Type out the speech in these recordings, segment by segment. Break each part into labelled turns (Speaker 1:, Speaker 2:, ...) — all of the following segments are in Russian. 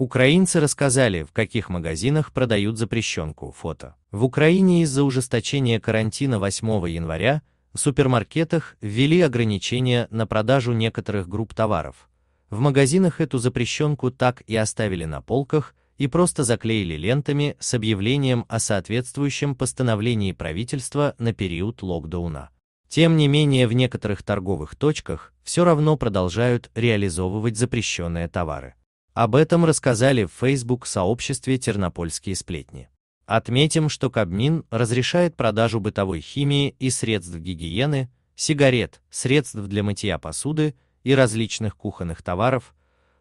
Speaker 1: Украинцы рассказали, в каких магазинах продают запрещенку. Фото. В Украине из-за ужесточения карантина 8 января в супермаркетах ввели ограничения на продажу некоторых групп товаров. В магазинах эту запрещенку так и оставили на полках и просто заклеили лентами с объявлением о соответствующем постановлении правительства на период локдауна. Тем не менее в некоторых торговых точках все равно продолжают реализовывать запрещенные товары. Об этом рассказали в Facebook-сообществе «Тернопольские сплетни». Отметим, что Кабмин разрешает продажу бытовой химии и средств гигиены, сигарет, средств для мытья посуды и различных кухонных товаров,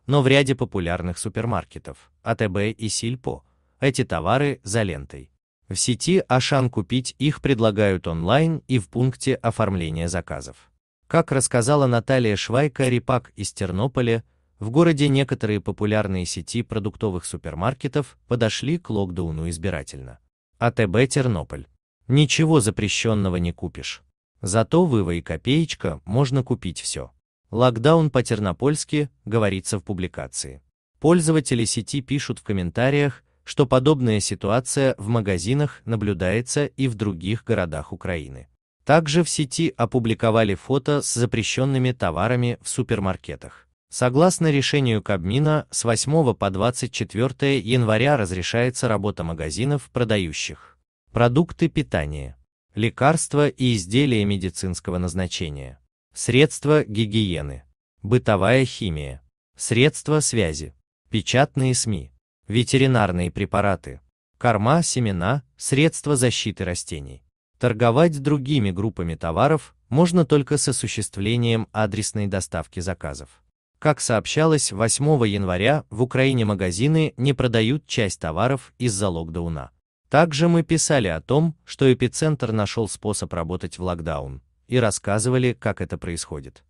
Speaker 1: но в ряде популярных супермаркетов, АТБ и Сильпо, эти товары за лентой. В сети Ашан купить их предлагают онлайн и в пункте оформления заказов. Как рассказала Наталья Швайка-Репак из Тернополя, в городе некоторые популярные сети продуктовых супермаркетов подошли к локдауну избирательно. АТБ Тернополь. Ничего запрещенного не купишь. Зато Вива и Копеечка можно купить все. Локдаун по-тернопольски, говорится в публикации. Пользователи сети пишут в комментариях, что подобная ситуация в магазинах наблюдается и в других городах Украины. Также в сети опубликовали фото с запрещенными товарами в супермаркетах. Согласно решению Кабмина, с 8 по 24 января разрешается работа магазинов, продающих продукты питания, лекарства и изделия медицинского назначения, средства гигиены, бытовая химия, средства связи, печатные СМИ, ветеринарные препараты, корма, семена, средства защиты растений. Торговать другими группами товаров можно только с осуществлением адресной доставки заказов. Как сообщалось, 8 января в Украине магазины не продают часть товаров из-за локдауна. Также мы писали о том, что эпицентр нашел способ работать в локдаун, и рассказывали, как это происходит.